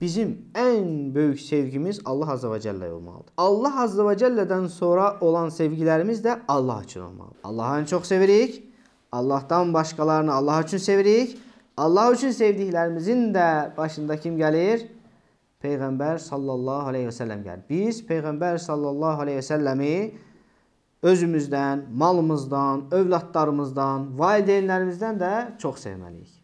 Bizim ən böyük sevgimiz Allah Azza və Cəlləyə olmalıdır. Allah Azza və Cəllədən sonra olan sevgilərimiz də Allah üçün olmalıdır. Allahı ən çox sevirik, Allahdan başqalarını Allah üçün sevirik. Allah üçün sevdiklərimizin də başında kim gəlir? Peyğəmbər sallallahu aleyhi ve sellem gəlir. Biz Peyğəmbər sallallahu aleyhi ve selləmi özümüzdən, malımızdan, övladlarımızdan, valideynlərimizdən də çox sevməliyik.